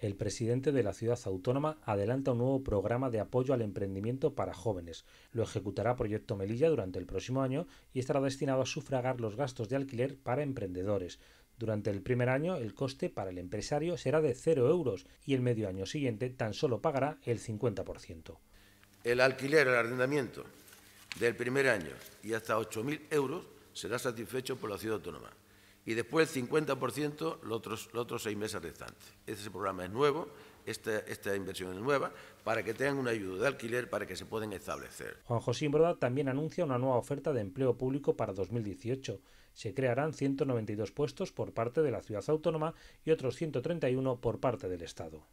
el presidente de la ciudad autónoma adelanta un nuevo programa de apoyo al emprendimiento para jóvenes. Lo ejecutará Proyecto Melilla durante el próximo año y estará destinado a sufragar los gastos de alquiler para emprendedores. Durante el primer año el coste para el empresario será de 0 euros y el medio año siguiente tan solo pagará el 50%. El alquiler, el arrendamiento del primer año y hasta 8.000 euros será satisfecho por la ciudad autónoma y después el 50% los otros, los otros seis meses restantes. Ese programa es nuevo, esta, esta, inversión es nueva, para que tengan una ayuda de alquiler para que se puedan establecer. Juan José Imbroda también anuncia una nueva oferta de empleo público para 2018. Se crearán 192 puestos por parte de la ciudad autónoma y otros 131 por parte del Estado.